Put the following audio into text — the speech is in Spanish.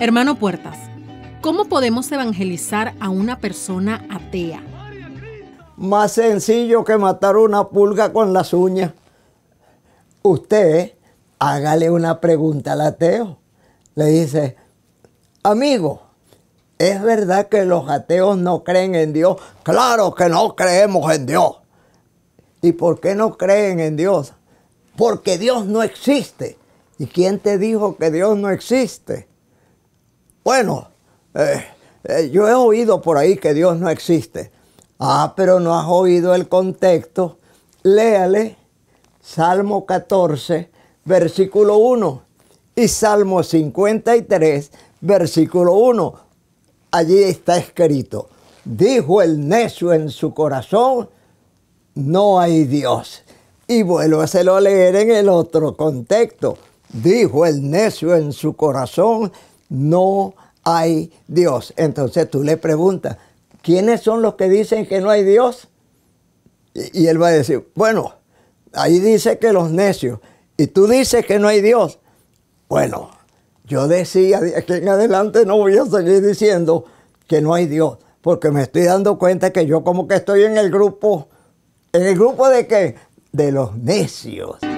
Hermano Puertas, ¿cómo podemos evangelizar a una persona atea? Más sencillo que matar una pulga con las uñas. Usted hágale una pregunta al ateo. Le dice, amigo, ¿es verdad que los ateos no creen en Dios? Claro que no creemos en Dios. ¿Y por qué no creen en Dios? Porque Dios no existe. ¿Y quién te dijo que Dios no existe? Bueno, eh, eh, yo he oído por ahí que Dios no existe. Ah, pero no has oído el contexto. Léale Salmo 14, versículo 1 y Salmo 53, versículo 1. Allí está escrito, dijo el necio en su corazón, no hay Dios. Y vuelvo a hacerlo leer en el otro contexto. Dijo el necio en su corazón, no hay Dios. Entonces tú le preguntas, ¿quiénes son los que dicen que no hay Dios? Y, él va a decir, bueno, ahí dice que los necios, y tú dices que no hay Dios. Bueno, yo decía, que en adelante no voy a seguir diciendo que no hay Dios, porque me estoy dando cuenta que yo como que estoy en el grupo, ¿en el grupo de qué? De los necios.